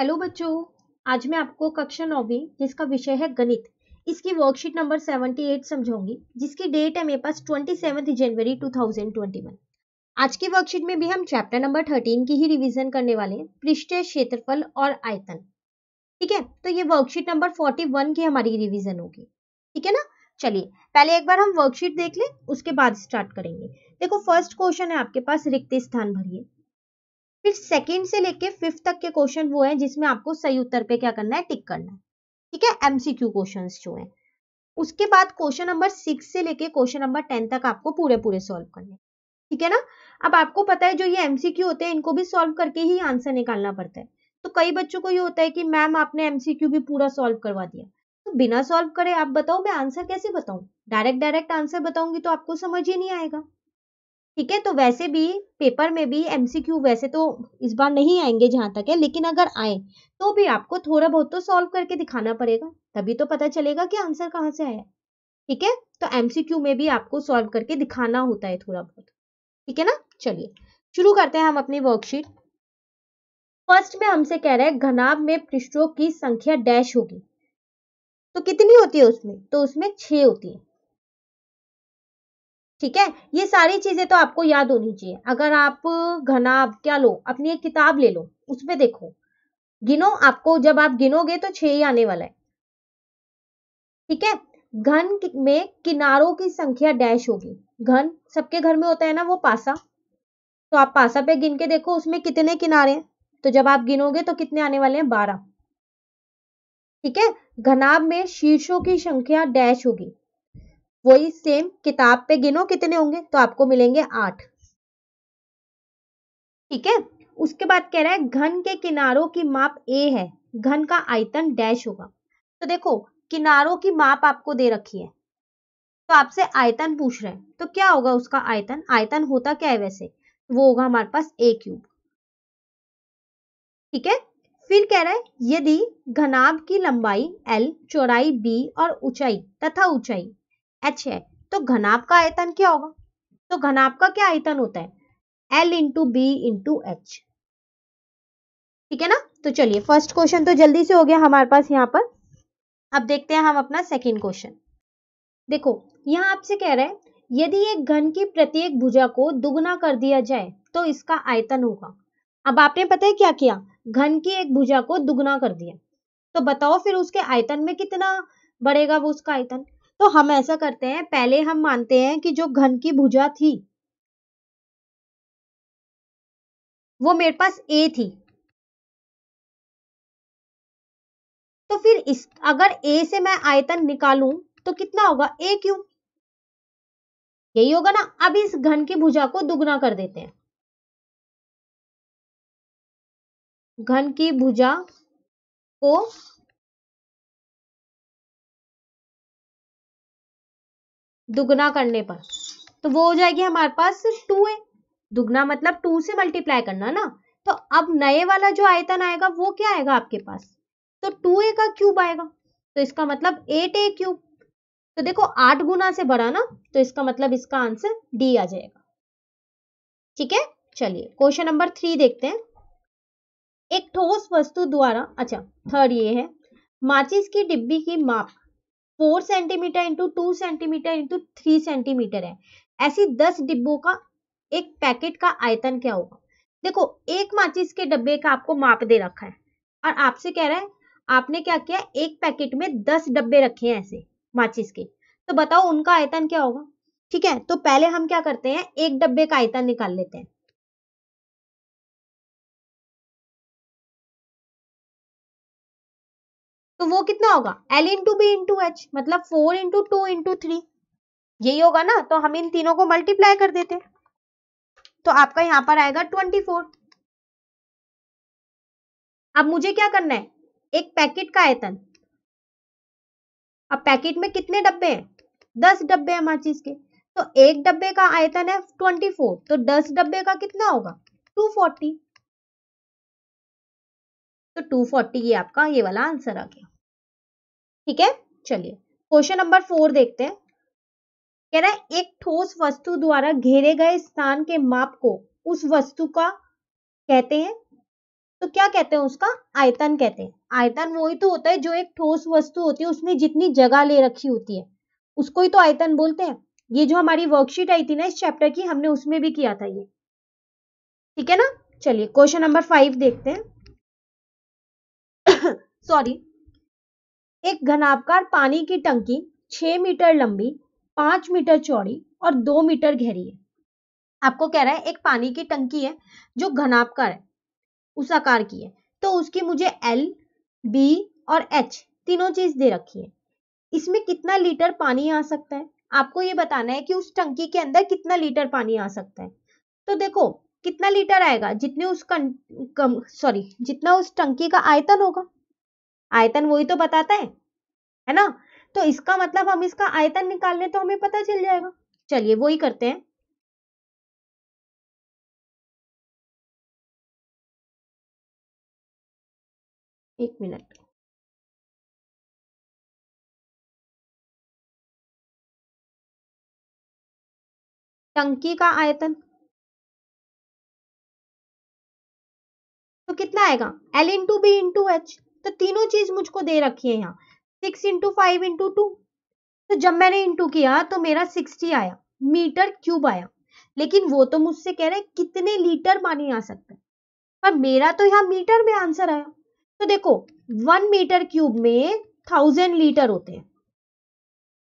hello बच्चों आज मैं आपको कक्षा नौवीं जिसका विषय है गणित इसकी वर्कशीट नंबर 78 समझाऊंगी जिसकी डेट है मेरे पास 27 जनवरी 2021 आज की वर्कशीट में भी हम चैप्टर नंबर 13 की ही रिवीजन करने वाले हैं पृष्ठ क्षेत्रफल और आयतन ठीक है तो ये वर्कशीट नंबर 41 की हमारी रिविजन होगी ठीक है ना चलिए पहले एक बार हम वर्कशीट देख लें उसके बाद स्टार्ट करेंगे देखो फर्स्ट क्वेश्चन है आपके पास रिक्त स्थान भरिए फिर सेकेंड से लेके फिफ्थ तक के क्वेश्चन वो है जिसमें आपको सही उत्तर पे क्या करना है टिक करना है ठीक है एमसीक्यू क्वेश्चन जो है उसके बाद क्वेश्चन नंबर सिक्स से लेके क्वेश्चन नंबर टेन तक आपको पूरे पूरे सॉल्व करने ठीक है ना अब आपको पता है जो ये एमसीक्यू होते हैं इनको भी सॉल्व करके ही आंसर निकालना पड़ता है तो कई बच्चों को ये होता है कि मैम आपने एमसीक्यू भी पूरा सॉल्व करवा दिया तो बिना सॉल्व करे आप बताओ मैं आंसर कैसे बताऊं डायरेक्ट डायरेक्ट आंसर बताऊंगी तो आपको समझ ही नहीं आएगा ठीक है तो वैसे भी पेपर में भी एमसीक्यू वैसे तो इस बार नहीं आएंगे जहां तक है लेकिन अगर आए तो भी आपको थोड़ा बहुत तो सॉल्व करके दिखाना पड़ेगा तभी तो पता चलेगा कि आंसर कहाँ से आया ठीक है तो एमसीक्यू में भी आपको सॉल्व करके दिखाना होता है थोड़ा बहुत ठीक है ना चलिए शुरू करते हैं हम अपनी वर्कशीट फर्स्ट में हमसे कह रहे हैं घनाब में पृष्ठों की संख्या डैश होगी तो कितनी होती है उसमें तो उसमें छ होती है ठीक है ये सारी चीजें तो आपको याद होनी चाहिए अगर आप घना क्या लो अपनी एक किताब ले लो उसमें देखो गिनो आपको जब आप गिनोगे तो छह ही आने वाला है ठीक है घन में किनारों की संख्या डैश होगी घन सबके घर में होता है ना वो पासा तो आप पासा पे गिन के देखो उसमें कितने किनारे हैं तो जब आप गिनोगे तो कितने आने वाले हैं बारह ठीक है घनाभ में शीर्षों की संख्या डैश होगी वही सेम किताब पे गिनो कितने होंगे तो आपको मिलेंगे आठ ठीक है उसके बाद कह रहा है घन के किनारों की माप ए है घन का आयतन डैश होगा तो देखो किनारों की माप आपको दे रखी है तो आपसे आयतन पूछ रहे हैं तो क्या होगा उसका आयतन आयतन होता क्या है वैसे वो होगा हमारे पास ए क्यूब ठीक है फिर कह रहा है यदि घनाभ की लंबाई एल चौड़ाई बी और ऊंचाई तथा ऊंचाई एच है तो घनाभ का आयतन क्या होगा तो घनाभ का क्या आयतन होता है L into B into H ठीक है ना तो चलिए फर्स्ट क्वेश्चन तो जल्दी से हो गया हमारे पास यहाँ पर अब देखते हैं हम अपना सेकेंड क्वेश्चन देखो यहाँ आपसे कह रहे हैं यदि एक घन की प्रत्येक भुजा को दुगना कर दिया जाए तो इसका आयतन होगा अब आपने पता है क्या किया घन की एक भुजा को दुगना कर दिया तो बताओ फिर उसके आयतन में कितना बढ़ेगा वो उसका आयतन तो हम ऐसा करते हैं पहले हम मानते हैं कि जो घन की भुजा थी वो मेरे पास ए थी तो फिर इस अगर ए से मैं आयतन निकालूं तो कितना होगा ए क्यूब यही होगा ना अब इस घन की भुजा को दुगना कर देते हैं घन की भुजा को दुगना करने पर तो वो हो जाएगी हमारे पास टू ए दुगना मतलब टू से मल्टीप्लाई करना ना तो अब नए वाला जो आयतन आएगा वो क्या आएगा आपके पास तो टू ए का क्यूब आएगा तो इसका मतलब एट ए क्यूब तो देखो आठ गुना से बड़ा ना तो इसका मतलब इसका आंसर डी आ जाएगा ठीक है चलिए क्वेश्चन नंबर थ्री देखते हैं एक ठोस वस्तु द्वारा अच्छा थर्ड ये है माचिस की डिब्बी की माप four centimetre into two centimetre into three centimetre है ऐसी दस डिब्बों का एक पैकेट का आयतन क्या होगा देखो एक माचिस के डब्बे का आपको माप दे रखा है और आपसे कह रहा है आपने क्या किया एक पैकेट में दस डब्बे रखे हैं ऐसे माचिस के तो बताओ उनका आयतन क्या होगा ठीक है तो पहले हम क्या करते हैं एक डब्बे का आयतन निकाल लेते हैं तो वो कितना होगा L into B into H मतलब four into two into three यही होगा ना तो हम इन तीनों को मल्टीप्लाई कर देते तो आपका यहाँ पर आएगा ट्वेंटी फोर अब मुझे क्या करना है एक पैकेट का आयतन अब पैकेट में कितने डब्बे हैं दस डब्बे हैं हर चीज के तो एक डब्बे का आयतन है ट्वेंटी फोर तो दस डब्बे का कितना होगा टू फोर्टी तो टू फोर्टी ये आपका ये वाला आंसर आ गया ठीक है चलिए क्वेश्चन नंबर फोर देखते हैं कह रहा है एक ठोस वस्तु द्वारा घेरे गए स्थान के माप को उस वस्तु का कहते हैं तो क्या कहते हैं उसका आयतन कहते हैं आयतन वही तो होता है जो एक ठोस वस्तु होती है उसमें जितनी जगह ले रखी होती है उसको ही तो आयतन बोलते हैं ये जो हमारी वर्कशीट आई थी ना इस चैप्टर की हमने उसमें भी किया था ये ठीक है ना चलिए क्वेश्चन नंबर फाइव देखते हैं सॉरी एक घनाकार पानी की टंकी 6 मीटर लंबी 5 मीटर चौड़ी और 2 मीटर गहरी है आपको कह रहा है एक पानी की टंकी है जो घनाकार है उस आकार की है तो उसकी मुझे एल बी और एच तीनों चीज दे रखी है इसमें कितना लीटर पानी आ सकता है आपको ये बताना है कि उस टंकी के अंदर कितना लीटर पानी आ सकता है तो देखो कितना लीटर आएगा जितने उस सॉरी जितना उस टंकी का आयतन होगा आयतन वही तो बताता है है ना तो इसका मतलब हम इसका आयतन निकाल लें तो हमें पता चल जाएगा चलिए वही करते हैं एक मिनट टंकी का आयतन तो कितना आएगा L into B into H तो तीनों चीज मुझको दे रखी है यहाँ six into five into two तो जब मैंने इंटू किया तो मेरा सिक्सटी आया मीटर क्यूब आया लेकिन वो तो मुझसे कह रहे हैं कितने लीटर पानी आ सकता है पर मेरा तो यहाँ मीटर में आंसर आया तो देखो वन मीटर क्यूब में थाउजेंड लीटर होते हैं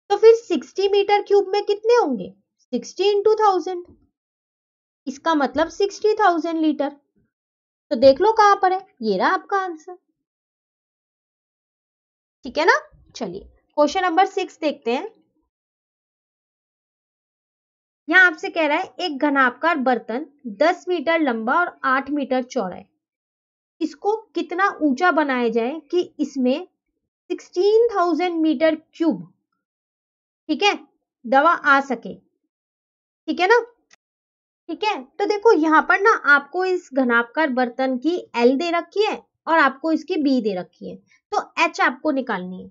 तो फिर सिक्सटी मीटर क्यूब में कितने होंगे सिक्सटी इंटू थाउजेंड इसका मतलब सिक्सटी थाउजेंड लीटर तो देख लो कहां पर है ये रहा आपका आंसर ठीक है ना चलिए क्वेश्चन नंबर सिक्स देखते हैं यहां आपसे कह रहा है एक घनापकार बर्तन 10 मीटर लंबा और 8 मीटर चौड़ा है इसको कितना ऊंचा बनाया जाए कि इसमें 16,000 मीटर क्यूब ठीक है दवा आ सके ठीक है ना ठीक है तो देखो यहां पर ना आपको इस घनापकार बर्तन की एल दे रखी है और आपको इसकी बी दे रखी है तो एच आपको निकालनी है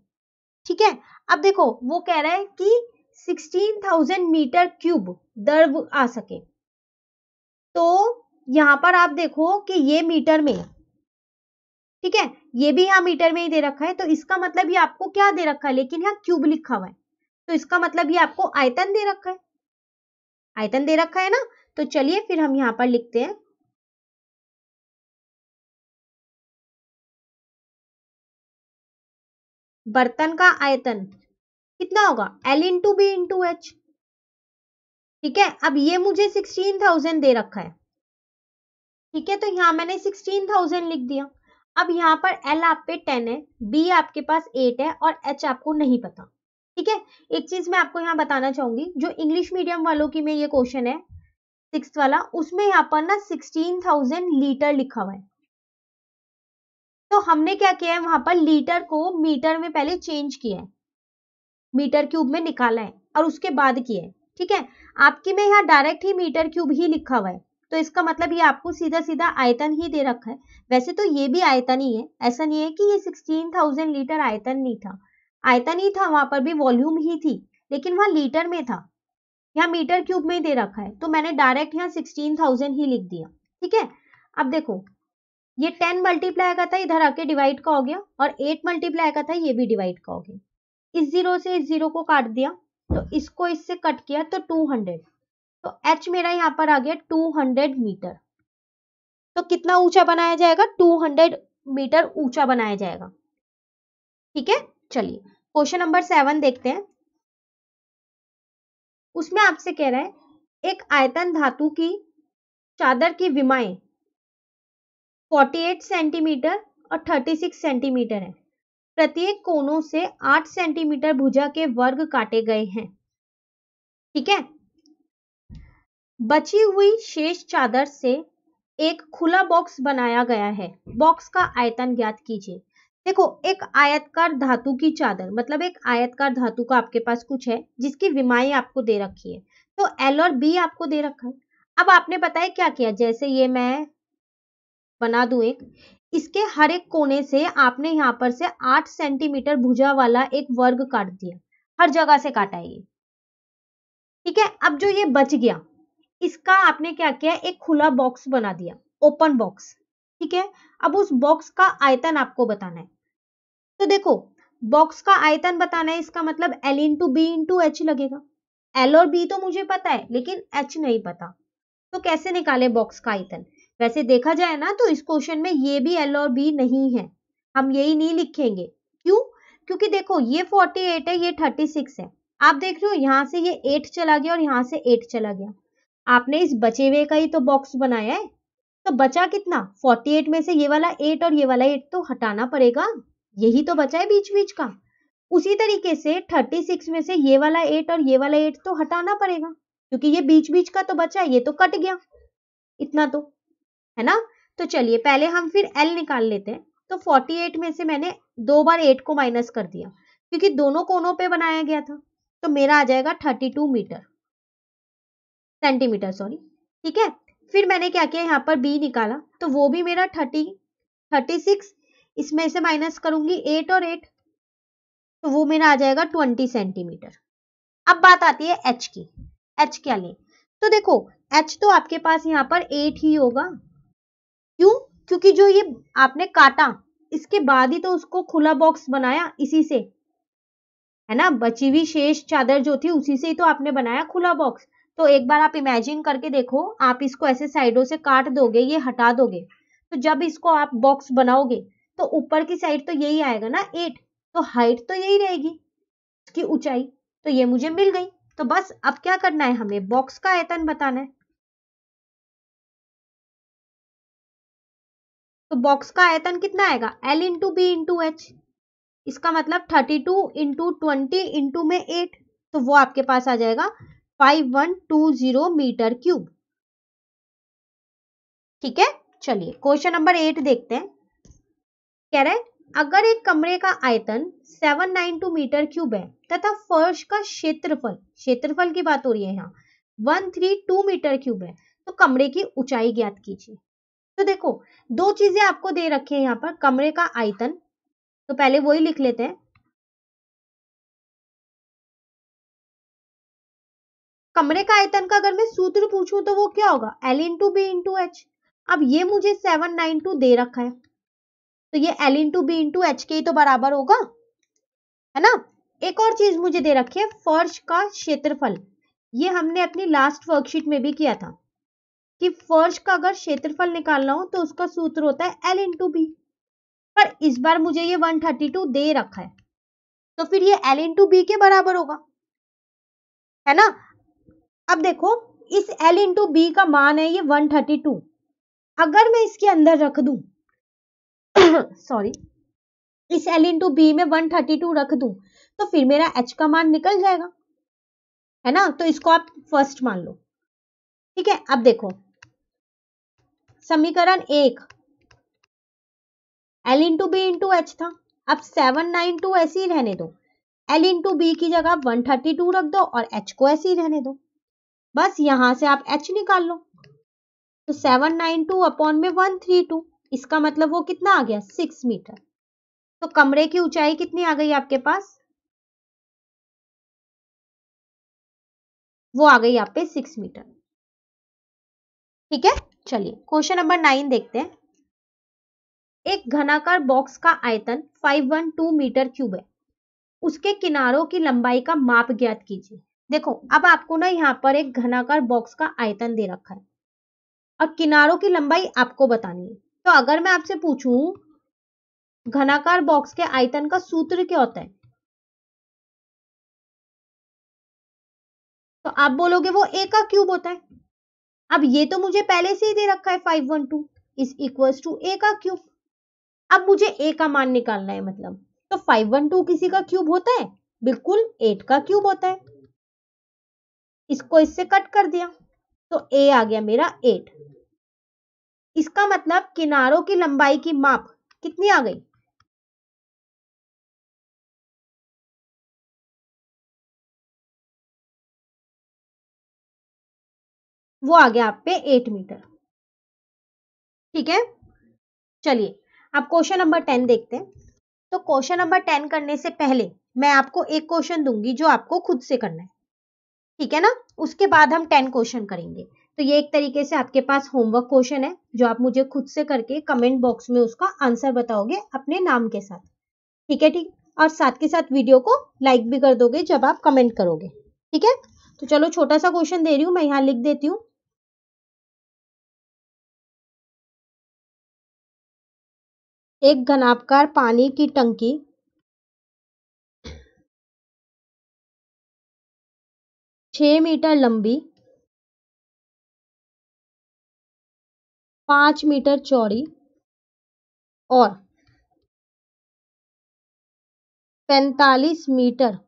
ठीक है अब देखो वो कह रहा है कि 16,000 मीटर क्यूब दर्व आ सके तो यहां पर आप देखो कि ये मीटर में ठीक है ये भी यहां मीटर में ही दे रखा है तो इसका मतलब ये आपको क्या दे रखा है लेकिन यहाँ क्यूब लिखा हुआ है तो इसका मतलब ये आपको आयतन दे रखा है आयतन दे रखा है ना तो चलिए फिर हम यहाँ पर लिखते हैं बर्तन का आयतन कितना होगा L into B into H ठीक है अब ये मुझे सिक्सटीन थाउजेंड दे रखा है ठीक है तो यहाँ मैंने सिक्सटीन थाउजेंड लिख दिया अब यहां पर एल आप पे टेन है बी आपके पास एट है और एच आपको नहीं पता ठीक है एक चीज मैं आपको यहाँ बताना चाहूंगी जो इंग्लिश मीडियम वालों की में ये क्वेश्चन है सिक्स वाला उसमें यहाँ पर ना सिक्सटीन थाउजेंड लीटर लिखा हुआ है हमने क्या किया है वहां पर लीटर को मीटर में पहले चेंज किया है मीटर क्यूब में निकाला है और उसके बाद किया है ठीक है आपकी में यहाँ डायरेक्ट ही मीटर क्यूब ही लिखा हुआ है तो इसका मतलब ये आपको सीधा सीधा आयतन ही दे रखा है वैसे तो ये भी आयतन ही है ऐसा नहीं है कि ये सिक्सटीन थाउजेंड लीटर आयतन नहीं था आयतन ही था वहां पर भी वॉल्यूम ही थी लेकिन वहां लीटर में था यहाँ मीटर क्यूब में ही दे रखा है तो मैंने डायरेक्ट यहाँ सिक्सटीन थाउजेंड ही लिख दिया ठीक है अब देखो ये टेन मल्टीप्लाई का था इधर आके डिवाइड का हो गया और एट मल्टीप्लाई का था ये भी डिवाइड का हो गया इस जीरो से इस जीरो को काट दिया तो इसको इससे कट किया तो टू हंड्रेड तो एच मेरा यहाँ पर आ गया टू हंड्रेड मीटर तो कितना ऊंचा बनाया जाएगा टू हंड्रेड मीटर ऊंचा बनाया जाएगा ठीक है चलिए क्वेश्चन नंबर सेवन देखते हैं उसमें आपसे कह रहे हैं एक आयतन धातु की चादर की विमाएं 48 सेंटीमीटर और 36 सेंटीमीटर है प्रत्येक कोनों से 8 सेंटीमीटर भुजा के वर्ग काटे गए हैं ठीक है बची हुई शेष चादर से एक खुला बॉक्स बनाया गया है बॉक्स का आयतन ज्ञात कीजिए देखो एक आयतकार धातु की चादर मतलब एक आयतकार धातु का आपके पास कुछ है जिसकी विमाएं आपको दे रखी है तो एल और बी आपको दे रखा है अब आपने पता है क्या किया जैसे ये मैं बना दू एक इसके हर एक कोने से आपने यहाँ पर से आठ सेंटीमीटर भुजा वाला एक वर्ग काट दिया हर जगह से काटा ये ठीक है अब जो ये बच गया इसका आपने क्या किया एक खुला बॉक्स बना दिया ओपन बॉक्स ठीक है अब उस बॉक्स का आयतन आपको बताना है तो देखो बॉक्स का आयतन बताना है इसका मतलब L into B into H लगेगा एल और बी तो मुझे पता है लेकिन एच नहीं पता तो कैसे निकाले बॉक्स का आयतन वैसे देखा जाए ना तो इस क्वेश्चन में ये भी एल और बी नहीं है हम यही नहीं लिखेंगे क्यों क्योंकि देखो ये 48 है ये 36 है आप देख रहे हो यहाँ से ये 8 चला गया और यहाँ से 8 चला गया आपने इस बचे हुए का ही तो बॉक्स बनाया है तो बचा कितना 48 में से ये वाला 8 और ये वाला 8 तो हटाना पड़ेगा यही तो बचा है बीच बीच का उसी तरीके से 36 में से ये वाला 8 और ये वाला 8 तो हटाना पड़ेगा क्योंकि ये बीच बीच का तो बचा है ये तो कट गया इतना तो है ना तो चलिए पहले हम फिर एल निकाल लेते हैं तो 48 में से मैंने दो बार 8 को माइनस कर दिया क्योंकि दोनों कोनों पे बनाया गया था तो मेरा आ जाएगा 32 मीटर सेंटीमीटर सॉरी ठीक है फिर मैंने क्या किया यहाँ पर बी निकाला तो वो भी मेरा 30 36 इसमें से माइनस करूंगी 8 और 8 तो वो मेरा आ जाएगा 20 सेंटीमीटर अब बात आती है एच की एच क्या ले तो देखो एच तो आपके पास यहाँ पर एट ही होगा क्यों क्योंकि जो ये आपने काटा इसके बाद ही तो उसको खुला बॉक्स बनाया इसी से है ना बची हुई शेष चादर जो थी उसी से ही तो आपने बनाया खुला बॉक्स तो एक बार आप इमेजिन करके देखो आप इसको ऐसे साइडों से काट दोगे ये हटा दोगे तो जब इसको आप बॉक्स बनाओगे तो ऊपर की साइड तो यही आएगा ना एट तो हाइट तो यही रहेगी इसकी ऊंचाई तो ये मुझे मिल गई तो बस अब क्या करना है हमें बॉक्स का आयतन बताना है तो बॉक्स का आयतन कितना आएगा L into B into H इसका मतलब thirty two into twenty into में एट तो वो आपके पास आ जाएगा five one two zero metre cube ठीक है चलिए क्वेश्चन नंबर एट देखते हैं कह रहे अगर एक कमरे का आयतन seven nine two metre cube है तथा फर्श का क्षेत्रफल क्षेत्रफल की बात हो रही है यहाँ one three two metre cube है तो कमरे की ऊंचाई ज्ञात कीजिए तो देखो दो चीजें आपको दे रखी है यहाँ पर कमरे का आयतन तो पहले वही लिख लेते हैं कमरे का आयतन का अगर मैं सूत्र पूछूं तो वो क्या होगा L into B into H अब ये मुझे सेवन नाइन टू दे रखा है तो ये L into B into H के ही तो बराबर होगा है ना एक और चीज मुझे दे रखी है फर्श का क्षेत्रफल ये हमने अपनी लास्ट वर्कशीट में भी किया था कि फर्श का अगर क्षेत्रफल निकालना हो तो उसका सूत्र होता है एल इंटू बी पर इस बार मुझे ये 132 दे रखा है तो फिर ये एल इंटू बी के बराबर होगा है ना अब देखो इस एल इंटू बी का मान है ये 132 अगर मैं इसके अंदर रख दू सॉरी इस एल इंटू बी में 132 रख दू तो फिर मेरा एच का मान निकल जाएगा है ना तो इसको आप फर्स्ट मान लो ठीक है अब देखो समीकरण एक L into B into H था अब सेवन नाइन टू ऐसे ही रहने दो एल इंटू बी की जगह वन थर्टी टू रख दो और एच को ऐसे ही रहने दो बस यहां से आप एच निकाल लो तो सेवन नाइन टू अपॉन में वन थ्री टू इसका मतलब वो कितना आ गया सिक्स मीटर तो कमरे की ऊंचाई कितनी आ गई आपके पास वो आ गई आप पे सिक्स मीटर ठीक है चलिए क्वेश्चन नंबर नाइन देखते हैं एक घनाकार बॉक्स का आयतन 512 मीटर क्यूब है उसके किनारों की लंबाई का माप ज्ञात कीजिए देखो अब आपको ना यहाँ पर एक घनाकार बॉक्स का आयतन दे रखा है और किनारों की लंबाई आपको बतानी है तो अगर मैं आपसे पूछूं घनाकार बॉक्स के आयतन का सूत्र क्या होता है तो आप बोलोगे वो ए का क्यूब होता है अब ये तो मुझे पहले से ही दे रखा है five one two is equal to A का क्यूब अब मुझे ए का मान निकालना है मतलब तो फाइव वन टू किसी का क्यूब होता है बिल्कुल एट का क्यूब होता है इसको इससे कट कर दिया तो ए आ गया मेरा एट इसका मतलब किनारों की लंबाई की माप कितनी आ गई वो आ गया आप पे एट मीटर ठीक है चलिए अब क्वेश्चन नंबर टेन देखते हैं तो क्वेश्चन नंबर टेन करने से पहले मैं आपको एक क्वेश्चन दूंगी जो आपको खुद से करना है ठीक है ना उसके बाद हम टेन क्वेश्चन करेंगे तो ये एक तरीके से आपके पास होमवर्क क्वेश्चन है जो आप मुझे खुद से करके कमेंट बॉक्स में उसका आंसर बताओगे अपने नाम के साथ ठीक है ठीक और साथ के साथ वीडियो को लाइक भी कर दोगे जब आप कमेंट करोगे ठीक है तो चलो छोटा सा क्वेश्चन दे रही हूँ मैं यहाँ लिख देती हूँ एक घनाकार पानी की टंकी छ मीटर लंबी पांच मीटर चौड़ी और पैंतालीस मीटर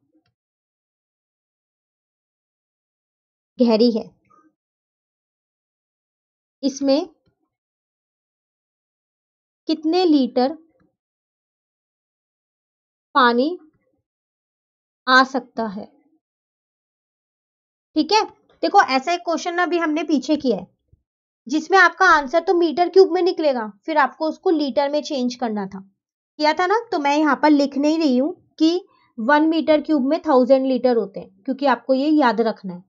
गहरी है इसमें कितने लीटर पानी आ सकता है ठीक है देखो ऐसा एक क्वेश्चन अभी हमने पीछे किया है जिसमें आपका आंसर तो मीटर क्यूब में निकलेगा फिर आपको उसको लीटर में चेंज करना था किया था ना तो मैं यहाँ पर लिख नहीं रही हूं कि वन मीटर क्यूब में थाउजेंड लीटर होते हैं क्योंकि आपको ये याद रखना है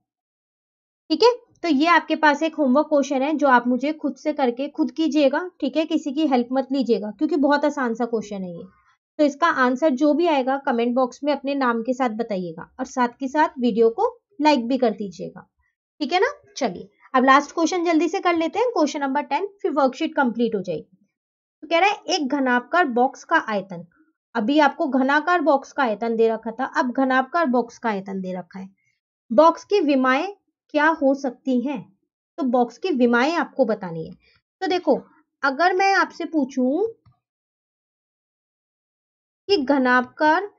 ठीक है तो ये आपके पास एक होमवर्क क्वेश्चन है जो आप मुझे खुद से करके खुद कीजिएगा ठीक है किसी की हेल्प मत लीजिएगा क्योंकि बहुत आसान सा क्वेश्चन है ये तो इसका आंसर जो भी आएगा कमेंट बॉक्स में अपने नाम के साथ बताइएगा और साथ के साथ वीडियो को लाइक भी कर दीजिएगा ठीक है ना चलिए अब लास्ट क्वेश्चन जल्दी से कर लेते हैं क्वेश्चन नंबर टेन फिर वर्कशीट कंप्लीट हो जाएगी तो कह रहा है एक घनाकार बॉक्स का आयतन अभी आपको घनाकार बॉक्स का आयतन दे रखा था अब घनापकार बॉक्स का आयतन दे रखा है बॉक्स की विमाएं क्या हो सकती हैं तो बॉक्स की विमाएं आपको बतानी है तो देखो अगर मैं आपसे पूछूं कि घनाकार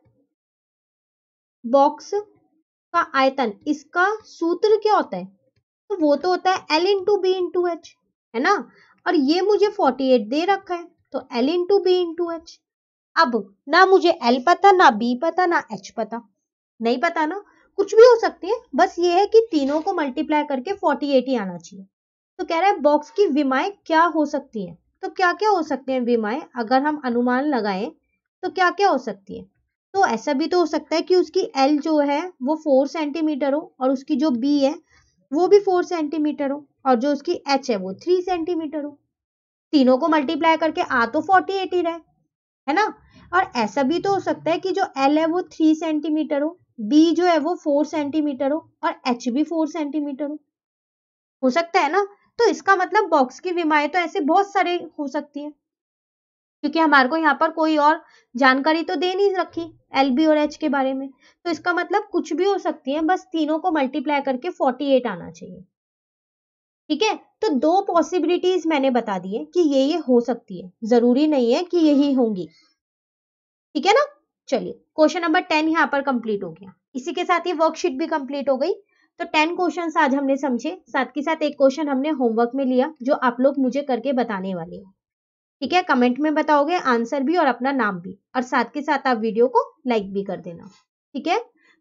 बॉक्स का आयतन इसका सूत्र क्या होता है तो वो तो होता है L into B into H है ना और ये मुझे 48 दे रखा है तो L into B into H अब ना मुझे एल पता ना बी पता ना एच पता नहीं पता ना कुछ भी हो सकती है बस ये है कि तीनों को मल्टीप्लाई करके फोर्टी एट ही आना चाहिए तो कह रहा है बॉक्स की विमाएं क्या हो सकती है तो क्या क्या हो सकते हैं विमाएं अगर हम अनुमान लगाएं तो क्या क्या हो सकती है तो ऐसा भी तो हो सकता है कि उसकी एल जो है वो फोर सेंटीमीटर हो और उसकी जो बी है वो भी फोर सेंटीमीटर हो और जो उसकी एच है वो थ्री सेंटीमीटर हो तीनों को मल्टीप्लाई करके आ तो फोर्टी एट ही रहे है ना और ऐसा भी तो हो सकता है कि जो एल है वो थ्री सेंटीमीटर हो बी जो है वो फोर सेंटीमीटर हो और एच भी फोर सेंटीमीटर हो हो सकता है ना तो इसका मतलब बॉक्स की विमाएं तो ऐसे बहुत सारे हो सकती है क्योंकि हमारे को यहाँ पर कोई और जानकारी तो दे नहीं रखी एल बी और एच के बारे में तो इसका मतलब कुछ भी हो सकती है बस तीनों को मल्टीप्लाई करके फोर्टी एट आना चाहिए ठीक है तो दो पॉसिबिलिटीज मैंने बता दी है कि ये ये हो सकती है जरूरी नहीं है कि यही होंगी ठीक है ना चलिए क्वेश्चन नंबर टेन यहाँ पर कंप्लीट हो गया इसी के साथ ये वर्कशीट भी कंप्लीट हो गई तो टेन क्वेश्चन आज हमने समझे साथ के साथ एक क्वेश्चन हमने होमवर्क में लिया जो आप लोग मुझे करके बताने वाले हो ठीक है कमेंट में बताओगे आंसर भी और अपना नाम भी और साथ के साथ आप वीडियो को लाइक भी कर देना ठीक है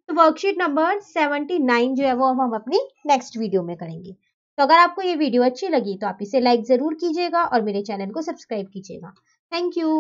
तो वर्कशीट नंबर सेवेंटी नाइन जो है वो हम अपनी नेक्स्ट वीडियो में करेंगे तो अगर आपको ये वीडियो अच्छी लगी तो आप इसे लाइक ज़रूर कीजिएगा और मेरे चैनल को सब्सक्राइब कीजिएगा थैंक यू